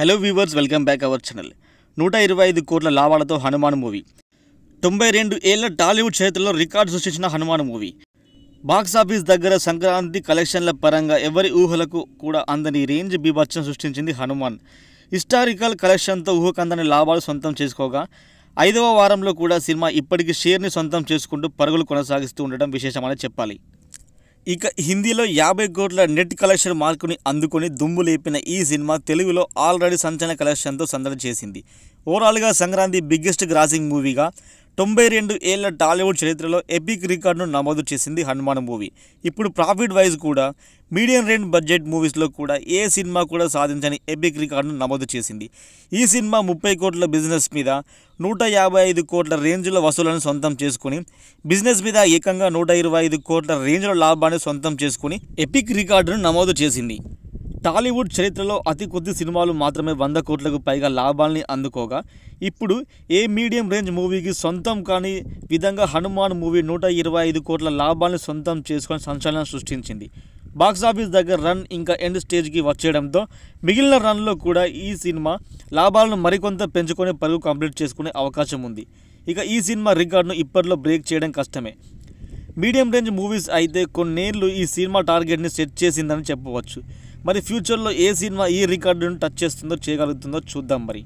hello viewers welcome back our channel నూట ఇరవై ఐదు కోట్ల లాభాలతో హనుమాన్ మూవీ తొంభై రెండు ఏళ్ల టాలీవుడ్ చేతుల్లో రికార్డు సృష్టించిన హనుమాన్ మూవీ బాక్సాఫీస్ దగ్గర సంక్రాంతి కలెక్షన్ల పరంగా ఎవరి ఊహలకు కూడా అందని రేంజ్ బీభత్సం సృష్టించింది హనుమాన్ హిస్టారికల్ కలెక్షన్తో ఊహకందని లాభాలు సొంతం చేసుకోగా ఐదవ వారంలో కూడా సినిమా ఇప్పటికీ షేర్ని సొంతం చేసుకుంటూ పరుగులు కొనసాగిస్తూ ఉండడం విశేషమని చెప్పాలి ఇక హిందీలో యాభై కోట్ల నెట్ కలెక్షన్ మార్కుని అందుకొని దుమ్ము లేపిన ఈ సినిమా తెలుగులో ఆల్రెడీ సంచలన కలెక్షన్తో సందడి చేసింది ఓవరాల్గా సంక్రాంతి బిగ్గెస్ట్ గ్రాసింగ్ మూవీగా తొంభై రెండు ఏళ్ల టాలీవుడ్ చరిత్రలో ఎపిక్ రికార్డును నమోదు చేసింది హనుమాన్ మూవీ ఇప్పుడు ప్రాఫిట్ వైజ్ కూడా మీడియం రేంజ్ బడ్జెట్ మూవీస్లో కూడా ఏ సినిమా కూడా సాధించని ఎపిక్ రికార్డును నమోదు చేసింది ఈ సినిమా ముప్పై కోట్ల బిజినెస్ మీద నూట యాభై ఐదు కోట్ల రేంజ్ల వసూలను సొంతం చేసుకుని బిజినెస్ మీద ఏకంగా నూట ఇరవై ఐదు కోట్ల రేంజ్ల లాభాన్ని సొంతం చేసుకుని ఎపిక్ రికార్డును నమోదు చేసింది టాలీవుడ్ చరిత్రలో అతి కొద్ది సినిమాలు మాత్రమే వంద కోట్లకు పైగా లాభాల్ని అందుకోగా ఇప్పుడు ఏ మీడియం రేంజ్ మూవీకి సొంతం కాని విధంగా హనుమాన్ మూవీ నూట ఇరవై ఐదు కోట్ల లాభాల్ని సొంతం చేసుకొని సంచలనం సృష్టించింది బాక్సాఫీస్ దగ్గర రన్ ఇంకా ఎండ్ స్టేజ్కి వచ్చేయడంతో మిగిలిన రన్లో కూడా ఈ సినిమా లాభాలను మరికొంత పెంచుకొని పరుగు కంప్లీట్ చేసుకునే అవకాశం ఉంది ఇక ఈ సినిమా రికార్డును ఇప్పట్లో బ్రేక్ చేయడం కష్టమే మీడియం రేంజ్ మూవీస్ అయితే కొన్నేళ్ళు ఈ సినిమా టార్గెట్ని సెట్ చేసిందని చెప్పవచ్చు మరి ఫ్యూచర్లో ఏ సినిమా ఈ రికార్డును టచ్ చేస్తుందో చేయగలుగుతుందో చూద్దాం మరి